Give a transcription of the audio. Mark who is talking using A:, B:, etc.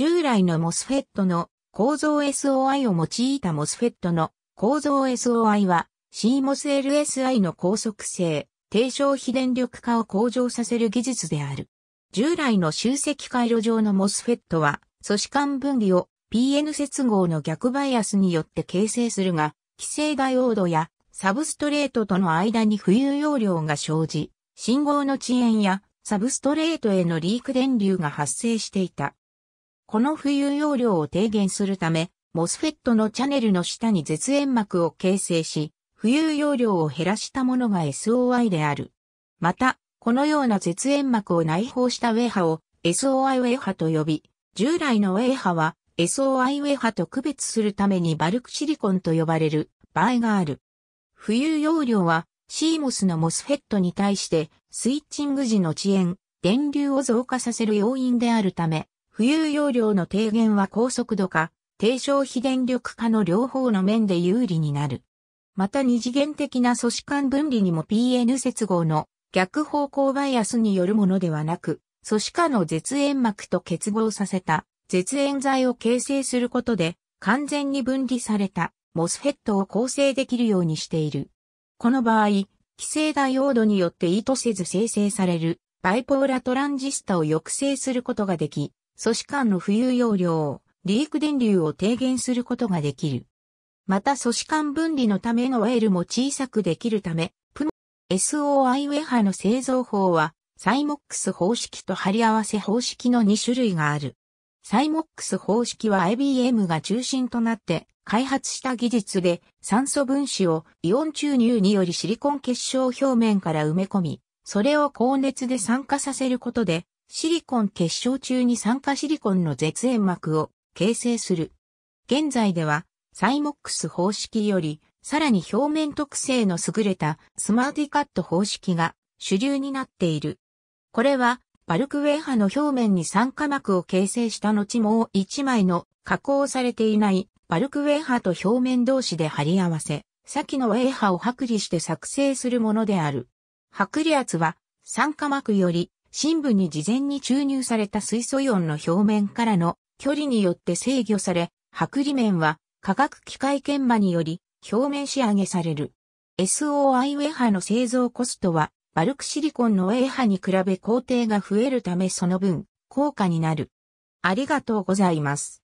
A: 従来のモスフェットの構造 SOI を用いたモスフェットの構造 SOI は CMOS-LSI の高速性、低消費電力化を向上させる技術である。従来の集積回路上のモスフェットは素子間分離を PN 接合の逆バイアスによって形成するが、規制ダイオードやサブストレートとの間に浮遊容量が生じ、信号の遅延やサブストレートへのリーク電流が発生していた。この浮遊容量を低減するため、モスフェットのチャネルの下に絶縁膜を形成し、浮遊容量を減らしたものが SOI である。また、このような絶縁膜を内包したウェハを SOI ウェハと呼び、従来のウェハは SOI ウェハと区別するためにバルクシリコンと呼ばれる場合がある。浮遊容量は CMOS のモスフェットに対してスイッチング時の遅延、電流を増加させる要因であるため、浮遊容量の低減は高速度化、低消費電力化の両方の面で有利になる。また二次元的な組織間分離にも PN 接合の逆方向バイアスによるものではなく、組織間の絶縁膜と結合させた絶縁剤を形成することで完全に分離されたモスフェットを構成できるようにしている。この場合、規制ダイオードによって意図せず生成されるバイポーラトランジスタを抑制することができ、素子間の浮遊容量、リーク電流を低減することができる。また素子間分離のためのウェルも小さくできるため、プノ SOI ウェハの製造法は、サイモックス方式と貼り合わせ方式の2種類がある。サイモックス方式は IBM が中心となって開発した技術で酸素分子をイオン注入によりシリコン結晶表面から埋め込み、それを高熱で酸化させることでシリコン結晶中に酸化シリコンの絶縁膜を形成する。現在では、サイモックス方式より、さらに表面特性の優れたスマーディカット方式が主流になっている。これは、バルクウェイ波の表面に酸化膜を形成した後もう一枚の加工されていないバルクウェイ波と表面同士で貼り合わせ、先のウェイ波を剥離して作成するものである。剥離圧は酸化膜より深部に事前に注入された水素イオンの表面からの距離によって制御され、剥離面は化学機械研磨により表面仕上げされる。SOI ウェハの製造コストはバルクシリコンのウェハに比べ工程が増えるためその分高価になる。ありがとうございます。